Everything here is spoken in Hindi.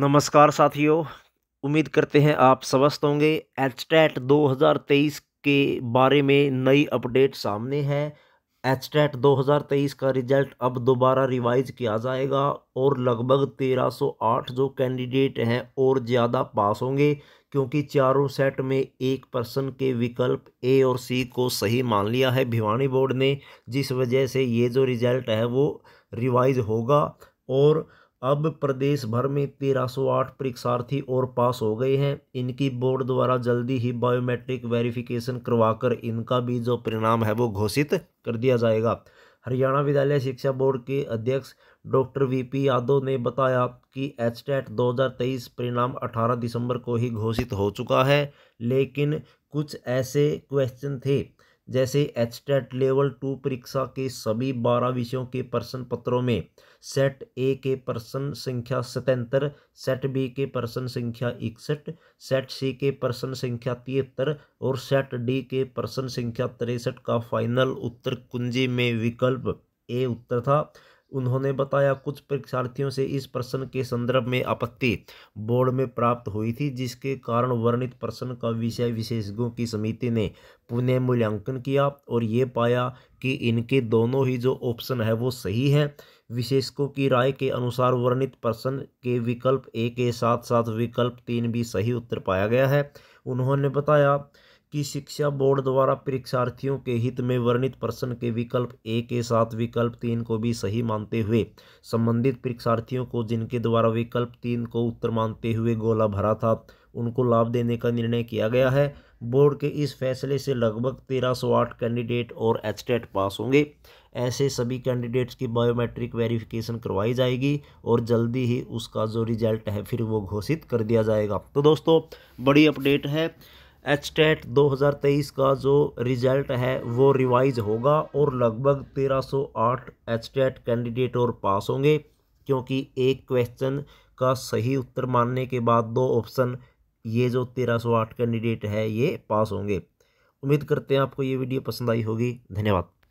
नमस्कार साथियों उम्मीद करते हैं आप स्वस्थ होंगे एच टैट दो के बारे में नई अपडेट सामने है एच टैट दो का रिजल्ट अब दोबारा रिवाइज किया जाएगा और लगभग 1308 जो कैंडिडेट हैं और ज़्यादा पास होंगे क्योंकि चारों सेट में एक पर्सन के विकल्प ए और सी को सही मान लिया है भिवानी बोर्ड ने जिस वजह से ये जो रिज़ल्ट है वो रिवाइज होगा और अब प्रदेश भर में आठ परीक्षार्थी और पास हो गए हैं इनकी बोर्ड द्वारा जल्दी ही बायोमेट्रिक वेरिफिकेशन करवाकर इनका भी जो परिणाम है वो घोषित कर दिया जाएगा हरियाणा विद्यालय शिक्षा बोर्ड के अध्यक्ष डॉक्टर वीपी यादव ने बताया कि एच टेट दो परिणाम 18 दिसंबर को ही घोषित हो चुका है लेकिन कुछ ऐसे क्वेश्चन थे जैसे एचटेट लेवल टू परीक्षा के सभी बारह विषयों के प्रश्न पत्रों में सेट ए के प्रश्न संख्या सतहत्तर सेट बी के प्रश्न संख्या इकसठ सेट सी के प्रश्न संख्या तिहत्तर और सेट डी के प्रश्न संख्या तिरसठ का फाइनल उत्तर कुंजी में विकल्प ए उत्तर था उन्होंने बताया कुछ परीक्षार्थियों से इस प्रश्न के संदर्भ में आपत्ति बोर्ड में प्राप्त हुई थी जिसके कारण वर्णित प्रश्न का विषय विशेषज्ञों की समिति ने पुनः मूल्यांकन किया और ये पाया कि इनके दोनों ही जो ऑप्शन है वो सही है विशेषकों की राय के अनुसार वर्णित प्रश्न के विकल्प ए के साथ साथ विकल्प तीन भी सही उत्तर पाया गया है उन्होंने बताया कि शिक्षा बोर्ड द्वारा परीक्षार्थियों के हित में वर्णित प्रश्न के विकल्प ए के साथ विकल्प तीन को भी सही मानते हुए संबंधित परीक्षार्थियों को जिनके द्वारा विकल्प तीन को उत्तर मानते हुए गोला भरा था उनको लाभ देने का निर्णय किया गया है बोर्ड के इस फैसले से लगभग तेरह सौ आठ कैंडिडेट और एचटेट पास होंगे ऐसे सभी कैंडिडेट्स की बायोमेट्रिक वेरिफिकेशन करवाई जाएगी और जल्दी ही उसका जो रिजल्ट है फिर वो घोषित कर दिया जाएगा तो दोस्तों बड़ी अपडेट है एच टेट दो का जो रिजल्ट है वो रिवाइज होगा और लगभग 1308 एच टेट कैंडिडेट और पास होंगे क्योंकि एक क्वेश्चन का सही उत्तर मानने के बाद दो ऑप्शन ये जो 1308 कैंडिडेट है ये पास होंगे उम्मीद करते हैं आपको ये वीडियो पसंद आई होगी धन्यवाद